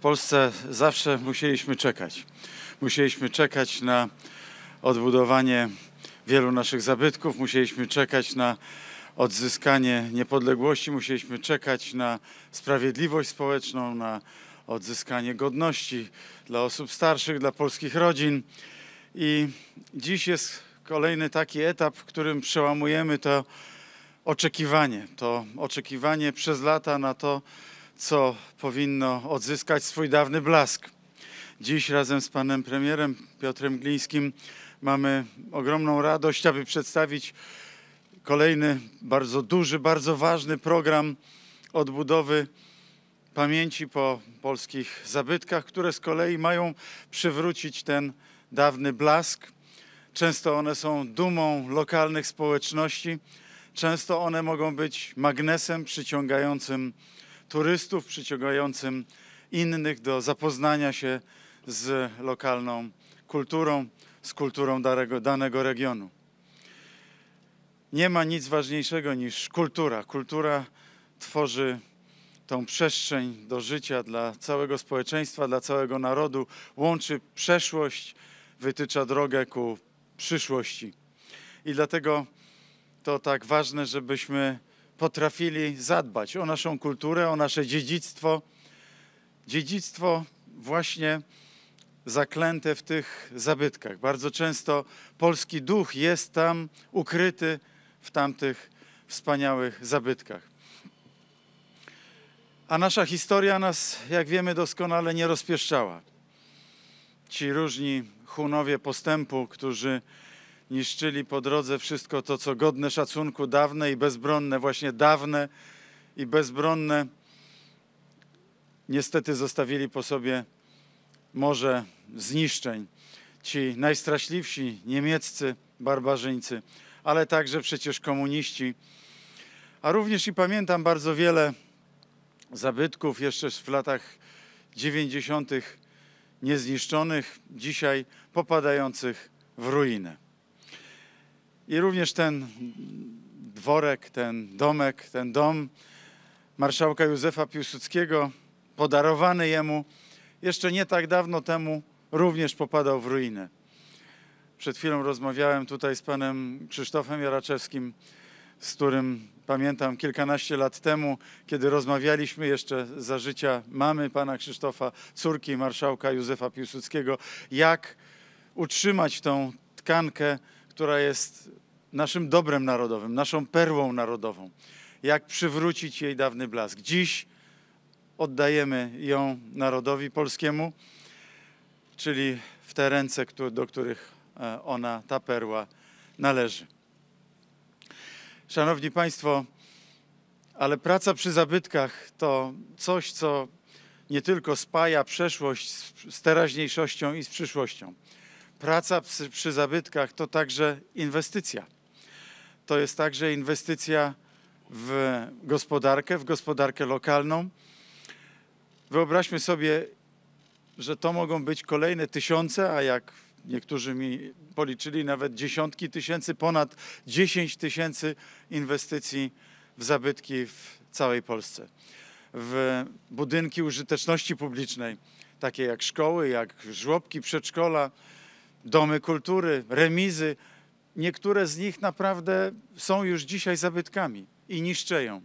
Polsce zawsze musieliśmy czekać. Musieliśmy czekać na odbudowanie wielu naszych zabytków, musieliśmy czekać na odzyskanie niepodległości, musieliśmy czekać na sprawiedliwość społeczną, na odzyskanie godności dla osób starszych, dla polskich rodzin. I dziś jest kolejny taki etap, w którym przełamujemy to oczekiwanie, to oczekiwanie przez lata na to, co powinno odzyskać swój dawny blask. Dziś razem z panem premierem Piotrem Glińskim mamy ogromną radość, aby przedstawić kolejny bardzo duży, bardzo ważny program odbudowy pamięci po polskich zabytkach, które z kolei mają przywrócić ten dawny blask. Często one są dumą lokalnych społeczności, często one mogą być magnesem przyciągającym turystów, przyciągającym innych do zapoznania się z lokalną kulturą, z kulturą danego, danego regionu. Nie ma nic ważniejszego niż kultura. Kultura tworzy tą przestrzeń do życia dla całego społeczeństwa, dla całego narodu, łączy przeszłość, wytycza drogę ku przyszłości. I dlatego to tak ważne, żebyśmy potrafili zadbać o naszą kulturę, o nasze dziedzictwo. Dziedzictwo właśnie zaklęte w tych zabytkach. Bardzo często polski duch jest tam ukryty w tamtych wspaniałych zabytkach. A nasza historia nas, jak wiemy doskonale, nie rozpieszczała. Ci różni hunowie postępu, którzy niszczyli po drodze wszystko to, co godne szacunku, dawne i bezbronne, właśnie dawne i bezbronne. Niestety zostawili po sobie morze zniszczeń. Ci najstraszliwsi niemieccy barbarzyńcy, ale także przecież komuniści. A również i pamiętam bardzo wiele zabytków jeszcze w latach 90. niezniszczonych, dzisiaj popadających w ruinę. I również ten dworek, ten domek, ten dom marszałka Józefa Piłsudskiego, podarowany jemu jeszcze nie tak dawno temu, również popadał w ruinę. Przed chwilą rozmawiałem tutaj z panem Krzysztofem Jaraczewskim, z którym pamiętam kilkanaście lat temu, kiedy rozmawialiśmy jeszcze za życia mamy pana Krzysztofa, córki marszałka Józefa Piłsudskiego, jak utrzymać tą tkankę, która jest naszym dobrem narodowym, naszą perłą narodową. Jak przywrócić jej dawny blask. Dziś oddajemy ją narodowi polskiemu, czyli w te ręce, do których e, ona, ta perła należy. Szanowni Państwo, ale praca przy zabytkach to coś, co nie tylko spaja przeszłość z teraźniejszością i z przyszłością. Praca przy, przy zabytkach to także inwestycja to jest także inwestycja w gospodarkę, w gospodarkę lokalną. Wyobraźmy sobie, że to mogą być kolejne tysiące, a jak niektórzy mi policzyli, nawet dziesiątki tysięcy, ponad 10 tysięcy inwestycji w zabytki w całej Polsce. W budynki użyteczności publicznej, takie jak szkoły, jak żłobki, przedszkola, domy kultury, remizy, Niektóre z nich naprawdę są już dzisiaj zabytkami i niszczeją.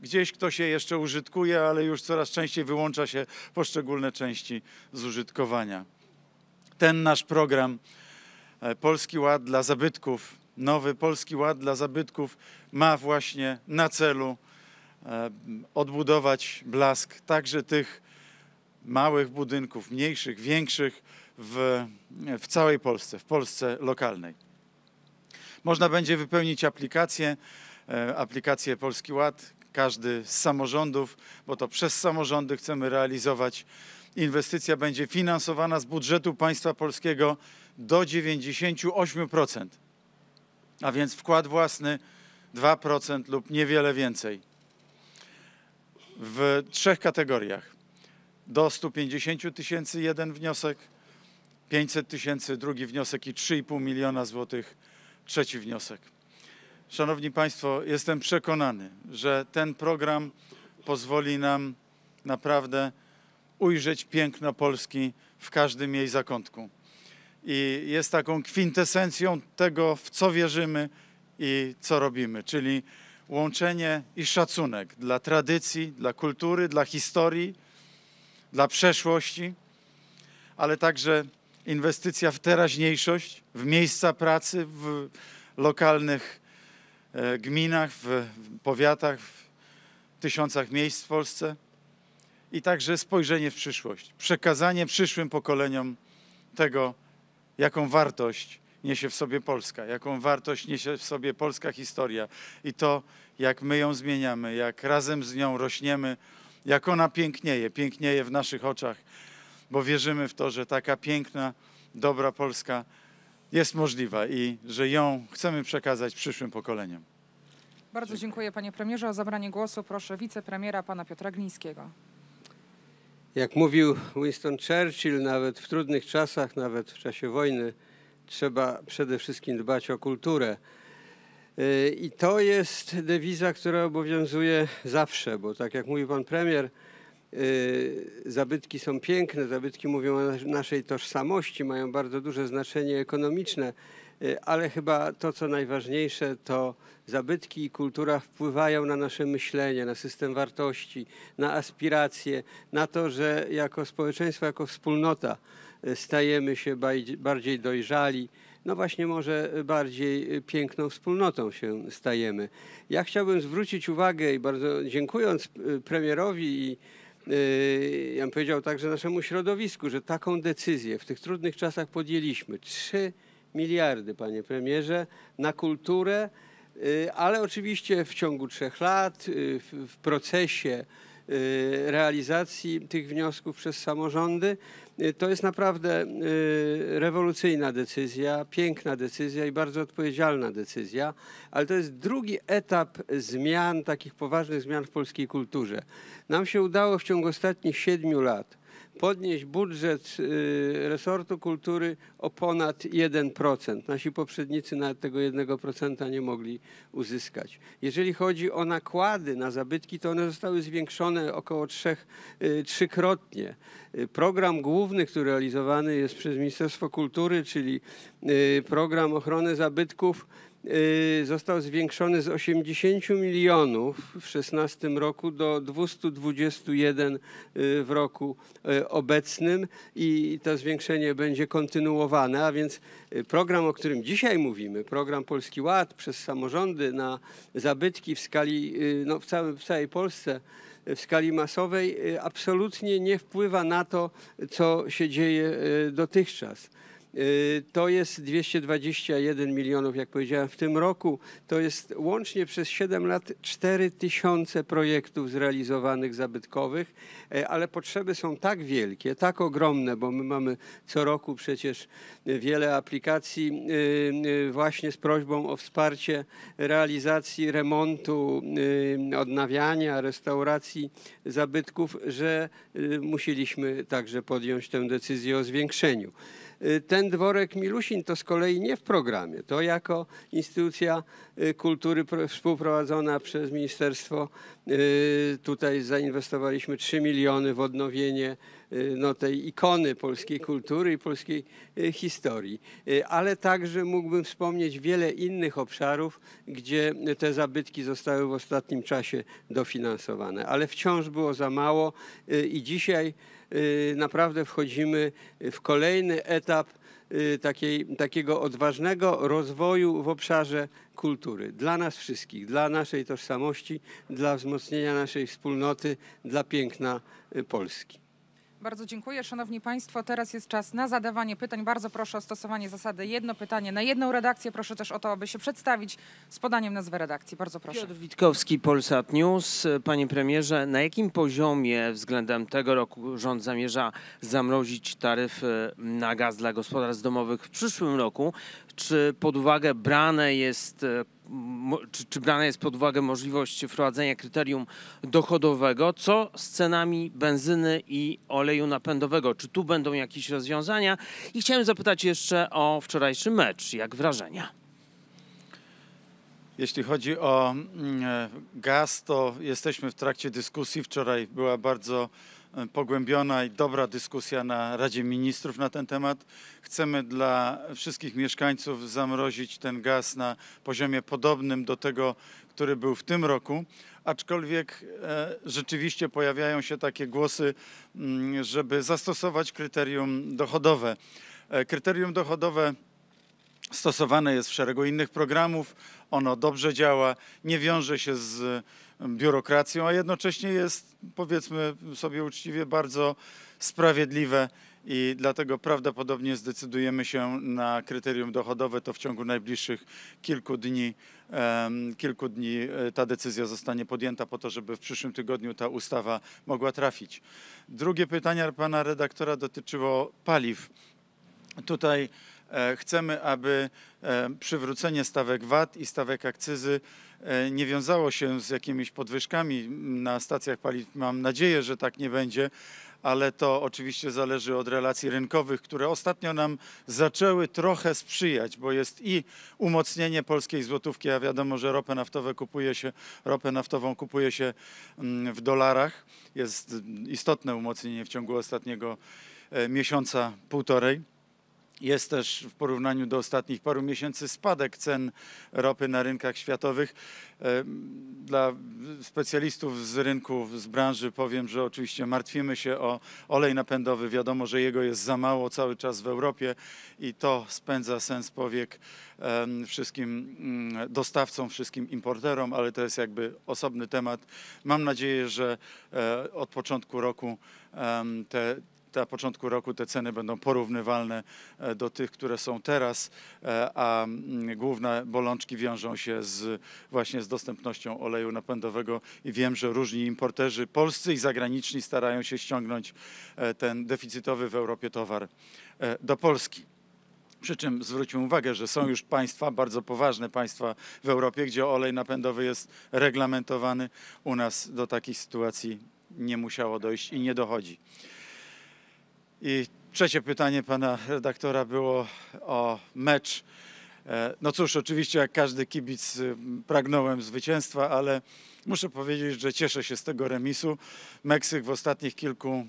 Gdzieś ktoś je jeszcze użytkuje, ale już coraz częściej wyłącza się poszczególne części z użytkowania. Ten nasz program e, Polski Ład dla Zabytków, nowy Polski Ład dla Zabytków ma właśnie na celu e, odbudować blask także tych małych budynków, mniejszych, większych w, w całej Polsce, w Polsce lokalnej. Można będzie wypełnić aplikację, e, aplikację Polski Ład, każdy z samorządów, bo to przez samorządy chcemy realizować. Inwestycja będzie finansowana z budżetu państwa polskiego do 98%, a więc wkład własny 2% lub niewiele więcej. W trzech kategoriach. Do 150 tysięcy jeden wniosek, 500 tysięcy drugi wniosek i 3,5 miliona złotych trzeci wniosek. Szanowni Państwo, jestem przekonany, że ten program pozwoli nam naprawdę ujrzeć piękno Polski w każdym jej zakątku. I jest taką kwintesencją tego, w co wierzymy i co robimy, czyli łączenie i szacunek dla tradycji, dla kultury, dla historii, dla przeszłości, ale także inwestycja w teraźniejszość, w miejsca pracy, w lokalnych e, gminach, w powiatach, w tysiącach miejsc w Polsce i także spojrzenie w przyszłość, przekazanie przyszłym pokoleniom tego, jaką wartość niesie w sobie Polska, jaką wartość niesie w sobie polska historia i to, jak my ją zmieniamy, jak razem z nią rośniemy, jak ona pięknieje, pięknieje w naszych oczach bo wierzymy w to, że taka piękna, dobra Polska jest możliwa i że ją chcemy przekazać przyszłym pokoleniom. Bardzo dziękuję, dziękuję panie premierze. O zabranie głosu proszę wicepremiera pana Piotra Glińskiego. Jak mówił Winston Churchill, nawet w trudnych czasach, nawet w czasie wojny, trzeba przede wszystkim dbać o kulturę. Y, I to jest dewiza, która obowiązuje zawsze, bo tak jak mówił pan premier, Y, zabytki są piękne, zabytki mówią o naszej tożsamości, mają bardzo duże znaczenie ekonomiczne, y, ale chyba to, co najważniejsze, to zabytki i kultura wpływają na nasze myślenie, na system wartości, na aspiracje, na to, że jako społeczeństwo, jako wspólnota y, stajemy się bardziej dojrzali, no właśnie może bardziej piękną wspólnotą się stajemy. Ja chciałbym zwrócić uwagę i bardzo dziękując premierowi i Yy, ja bym powiedział także naszemu środowisku, że taką decyzję w tych trudnych czasach podjęliśmy. 3 miliardy, panie premierze, na kulturę, yy, ale oczywiście w ciągu trzech lat, yy, w procesie Y, realizacji tych wniosków przez samorządy. Y, to jest naprawdę y, rewolucyjna decyzja, piękna decyzja i bardzo odpowiedzialna decyzja, ale to jest drugi etap zmian, takich poważnych zmian w polskiej kulturze. Nam się udało w ciągu ostatnich siedmiu lat podnieść budżet y, resortu kultury o ponad 1%. Nasi poprzednicy nawet tego 1% nie mogli uzyskać. Jeżeli chodzi o nakłady na zabytki, to one zostały zwiększone około trzech, y, trzykrotnie. Y, program główny, który realizowany jest przez Ministerstwo Kultury, czyli program ochrony zabytków, Y, został zwiększony z 80 milionów w 16 roku do 221 y, w roku y, obecnym i to zwiększenie będzie kontynuowane, a więc program, o którym dzisiaj mówimy, program Polski Ład przez samorządy na zabytki w skali no, w, całej, w całej Polsce w skali masowej absolutnie nie wpływa na to, co się dzieje dotychczas. Y, to jest 221 milionów, jak powiedziałem, w tym roku. To jest łącznie przez 7 lat 4 tysiące projektów zrealizowanych zabytkowych, y, ale potrzeby są tak wielkie, tak ogromne, bo my mamy co roku przecież wiele aplikacji y, właśnie z prośbą o wsparcie realizacji remontu, odnawiania, restauracji zabytków, że musieliśmy także podjąć tę decyzję o zwiększeniu. Y, ten dworek Milusin to z kolei nie w programie. To jako instytucja y, kultury współprowadzona przez ministerstwo y, tutaj zainwestowaliśmy 3 miliony w odnowienie no, tej ikony polskiej kultury i polskiej historii. Ale także mógłbym wspomnieć wiele innych obszarów, gdzie te zabytki zostały w ostatnim czasie dofinansowane, ale wciąż było za mało i dzisiaj Y, naprawdę wchodzimy w kolejny etap y, takiej, takiego odważnego rozwoju w obszarze kultury. Dla nas wszystkich, dla naszej tożsamości, dla wzmocnienia naszej wspólnoty, dla piękna y, Polski. Bardzo dziękuję. Szanowni Państwo, teraz jest czas na zadawanie pytań. Bardzo proszę o stosowanie zasady jedno pytanie na jedną redakcję. Proszę też o to, aby się przedstawić z podaniem nazwy redakcji. Bardzo proszę. Piotr Witkowski, Polsat News. Panie premierze, na jakim poziomie względem tego roku rząd zamierza zamrozić taryfy na gaz dla gospodarstw domowych w przyszłym roku? Czy pod uwagę brane jest e, czy, czy brana jest pod uwagę możliwość wprowadzenia kryterium dochodowego, co z cenami benzyny i oleju napędowego? Czy tu będą jakieś rozwiązania? I chciałem zapytać jeszcze o wczorajszy mecz. Jak wrażenia? Jeśli chodzi o mm, e, gaz, to jesteśmy w trakcie dyskusji. Wczoraj była bardzo E, pogłębiona i dobra dyskusja na Radzie Ministrów na ten temat. Chcemy dla wszystkich mieszkańców zamrozić ten gaz na poziomie podobnym do tego, który był w tym roku, aczkolwiek e, rzeczywiście pojawiają się takie głosy, mm, żeby zastosować kryterium dochodowe. E, kryterium dochodowe stosowane jest w szeregu innych programów, ono dobrze działa, nie wiąże się z biurokracją, a jednocześnie jest, powiedzmy sobie uczciwie, bardzo sprawiedliwe i dlatego prawdopodobnie zdecydujemy się na kryterium dochodowe, to w ciągu najbliższych kilku dni, kilku dni e, ta decyzja zostanie podjęta po to, żeby w przyszłym tygodniu ta ustawa mogła trafić. Drugie pytanie pana redaktora dotyczyło paliw. Tutaj E, chcemy, aby e, przywrócenie stawek VAT i stawek akcyzy e, nie wiązało się z jakimiś podwyżkami na stacjach paliw. Mam nadzieję, że tak nie będzie, ale to oczywiście zależy od relacji rynkowych, które ostatnio nam zaczęły trochę sprzyjać, bo jest i umocnienie polskiej złotówki, a wiadomo, że ropę, kupuje się, ropę naftową kupuje się mm, w dolarach. Jest istotne umocnienie w ciągu ostatniego miesiąca, półtorej. Jest też w porównaniu do ostatnich paru miesięcy spadek cen ropy na rynkach światowych. E, dla specjalistów z rynku, z branży powiem, że oczywiście martwimy się o olej napędowy. Wiadomo, że jego jest za mało cały czas w Europie i to spędza sens powiek wszystkim mm, dostawcom, wszystkim importerom, ale to jest jakby osobny temat. Mam nadzieję, że e, od początku roku te na początku roku te ceny będą porównywalne e, do tych, które są teraz, e, a mm, główne bolączki wiążą się z, właśnie z dostępnością oleju napędowego i wiem, że różni importerzy polscy i zagraniczni starają się ściągnąć e, ten deficytowy w Europie towar do Polski. Przy czym zwróćmy uwagę, że są już państwa, bardzo poważne państwa w Europie, gdzie olej napędowy jest reglamentowany. U nas do takich sytuacji nie musiało dojść i nie dochodzi. I trzecie pytanie pana redaktora było o mecz. E, no cóż, oczywiście jak każdy kibic y, pragnąłem zwycięstwa, ale muszę powiedzieć, że cieszę się z tego remisu. Meksyk w ostatnich kilku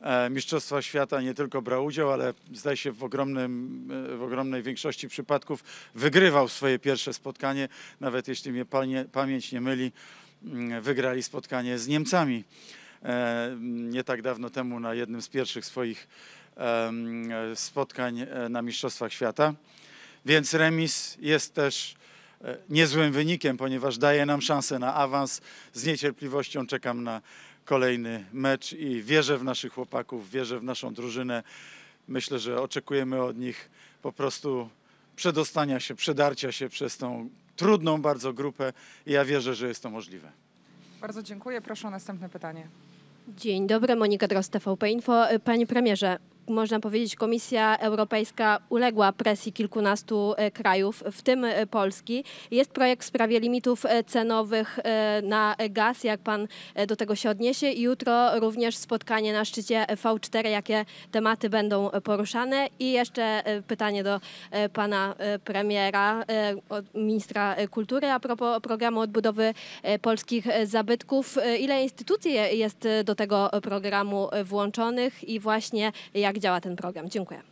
e, Mistrzostwa Świata nie tylko brał udział, ale zdaje się w, ogromnym, e, w ogromnej większości przypadków wygrywał swoje pierwsze spotkanie, nawet jeśli mnie pamięć nie myli, mm, wygrali spotkanie z Niemcami. E, nie tak dawno temu na jednym z pierwszych swoich spotkań e, na Mistrzostwach Świata. Więc remis jest też e, niezłym wynikiem, ponieważ daje nam szansę na awans. Z niecierpliwością czekam na kolejny mecz i wierzę w naszych chłopaków, wierzę w naszą drużynę. Myślę, że oczekujemy od nich po prostu przedostania się, przedarcia się przez tą trudną bardzo grupę i ja wierzę, że jest to możliwe. Bardzo dziękuję. Proszę o następne pytanie. Dzień dobry, Monika Drost, TVP Info. Panie premierze, można powiedzieć, Komisja Europejska uległa presji kilkunastu e, krajów, w tym e, Polski. Jest projekt w sprawie limitów e, cenowych na gaz, jak pan do tego się odniesie. jutro również spotkanie na szczycie V4, jakie tematy będą poruszane. I jeszcze pytanie do pana premiera, ministra kultury a propos programu odbudowy polskich zabytków. Ile instytucji jest do tego programu włączonych i właśnie jak Działa ten program. Dziękuję.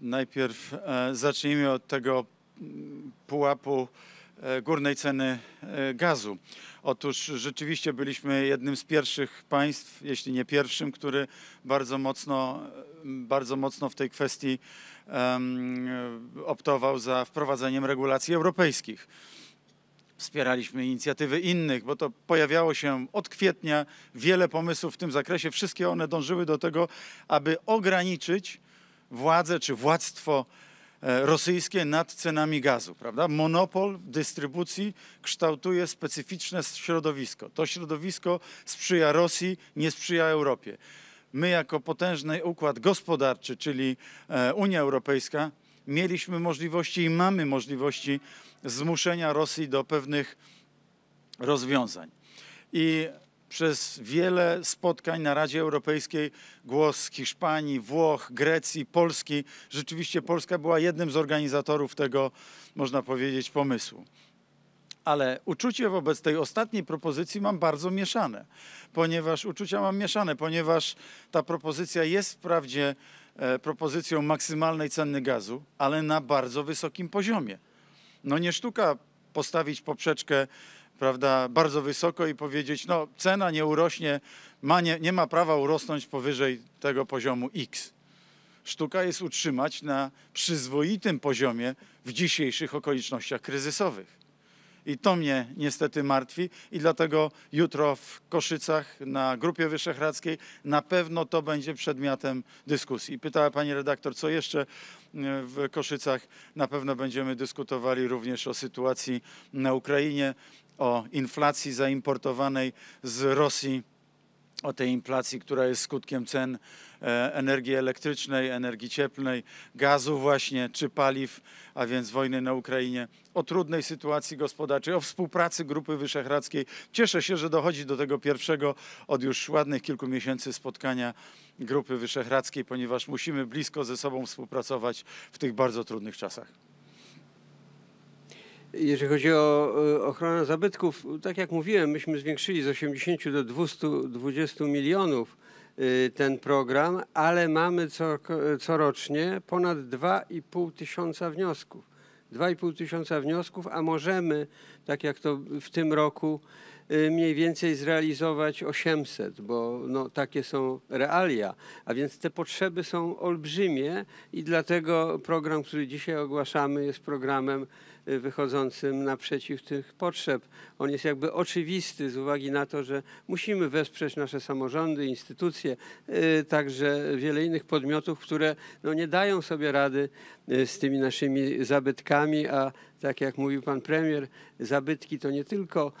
Najpierw e, zacznijmy od tego pułapu e, górnej ceny e, gazu. Otóż rzeczywiście byliśmy jednym z pierwszych państw, jeśli nie pierwszym, który bardzo mocno, bardzo mocno w tej kwestii optował za wprowadzeniem regulacji europejskich wspieraliśmy inicjatywy innych, bo to pojawiało się od kwietnia wiele pomysłów w tym zakresie. Wszystkie one dążyły do tego, aby ograniczyć władzę czy władztwo e, rosyjskie nad cenami gazu, prawda? Monopol dystrybucji kształtuje specyficzne środowisko. To środowisko sprzyja Rosji, nie sprzyja Europie. My jako potężny układ gospodarczy, czyli e, Unia Europejska, mieliśmy możliwości i mamy możliwości zmuszenia Rosji do pewnych rozwiązań. I przez wiele spotkań na Radzie Europejskiej głos Hiszpanii, Włoch, Grecji, Polski. Rzeczywiście Polska była jednym z organizatorów tego, można powiedzieć, pomysłu. Ale uczucie wobec tej ostatniej propozycji mam bardzo mieszane, ponieważ uczucia mam mieszane, ponieważ ta propozycja jest wprawdzie E, propozycją maksymalnej ceny gazu, ale na bardzo wysokim poziomie. No nie sztuka postawić poprzeczkę prawda, bardzo wysoko i powiedzieć, no cena nie urośnie, ma nie, nie ma prawa urosnąć powyżej tego poziomu X. Sztuka jest utrzymać na przyzwoitym poziomie w dzisiejszych okolicznościach kryzysowych. I to mnie niestety martwi i dlatego jutro w Koszycach na Grupie Wyszehradzkiej na pewno to będzie przedmiotem dyskusji. Pytała pani redaktor, co jeszcze e, w Koszycach. Na pewno będziemy dyskutowali również o sytuacji na Ukrainie, o inflacji zaimportowanej z Rosji o tej inflacji, która jest skutkiem cen e, energii elektrycznej, energii cieplnej, gazu właśnie czy paliw, a więc wojny na Ukrainie, o trudnej sytuacji gospodarczej, o współpracy Grupy Wyszehradzkiej. Cieszę się, że dochodzi do tego pierwszego od już ładnych kilku miesięcy spotkania Grupy Wyszehradzkiej, ponieważ musimy blisko ze sobą współpracować w tych bardzo trudnych czasach. Jeżeli chodzi o e, ochronę zabytków, tak jak mówiłem, myśmy zwiększyli z 80 do 220 milionów e, ten program, ale mamy co, corocznie ponad 2,5 tysiąca wniosków. 2,5 tysiąca wniosków, a możemy, tak jak to w tym roku, e, mniej więcej zrealizować 800, bo no, takie są realia. A więc te potrzeby są olbrzymie i dlatego program, który dzisiaj ogłaszamy, jest programem Y, wychodzącym naprzeciw tych potrzeb. On jest jakby oczywisty z uwagi na to, że musimy wesprzeć nasze samorządy, instytucje, y, także wiele innych podmiotów, które no, nie dają sobie rady y, z tymi naszymi zabytkami, a tak jak mówił pan premier, zabytki to nie tylko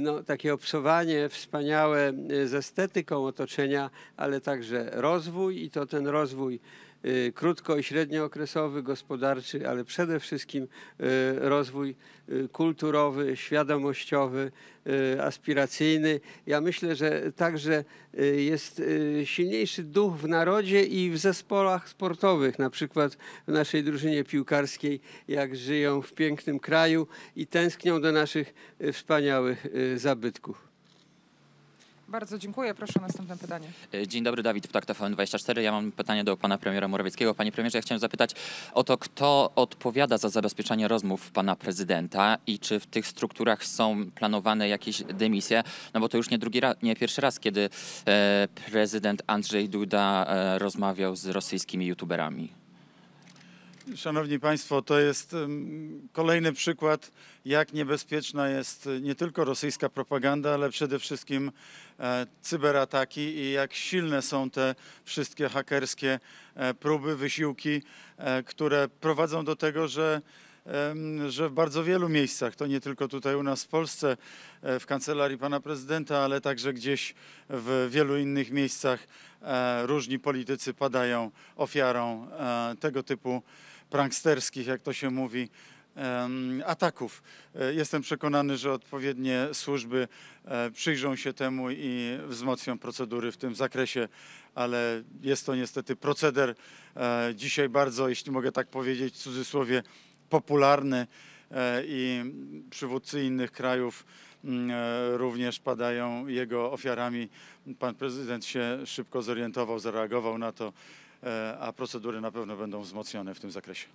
no, takie obsowanie wspaniałe z estetyką otoczenia, ale także rozwój i to ten rozwój Y, krótko- i średniookresowy, gospodarczy, ale przede wszystkim y, rozwój y, kulturowy, świadomościowy, aspiracyjny. Ja myślę, że także jest silniejszy duch w narodzie i w zespołach sportowych, na przykład w naszej drużynie piłkarskiej, jak żyją w pięknym kraju i tęsknią do naszych wspaniałych zabytków. Bardzo dziękuję. Proszę o następne pytanie. E, dzień dobry, Dawid w TVN24. Ja mam pytanie do pana premiera Morawieckiego. Panie premierze, ja chciałem zapytać o to, kto odpowiada za zabezpieczanie rozmów pana prezydenta i czy w tych strukturach są planowane jakieś dymisje? No bo to już nie, drugi nie pierwszy raz, kiedy e, prezydent Andrzej Duda e, rozmawiał z rosyjskimi youtuberami. Szanowni Państwo, to jest kolejny przykład, jak niebezpieczna jest e, nie tylko rosyjska propaganda, ale przede wszystkim e, cyberataki i jak silne są te wszystkie hakerskie e, próby, wysiłki, które prowadzą do tego, że że w bardzo wielu miejscach, to nie tylko tutaj u nas w Polsce, w kancelarii pana prezydenta, ale także gdzieś w wielu innych miejscach E, różni politycy padają ofiarą e, tego typu pranksterskich, jak to się mówi, ataków. E, jestem przekonany, że odpowiednie służby przyjrzą się temu i wzmocnią procedury w tym zakresie, ale jest to niestety proceder dzisiaj bardzo, jeśli mogę tak powiedzieć, w cudzysłowie popularny i przywódcy innych krajów Mm, e, również padają jego ofiarami. Pan prezydent się szybko zorientował, zareagował na to, e, a procedury na pewno będą wzmocnione w tym zakresie.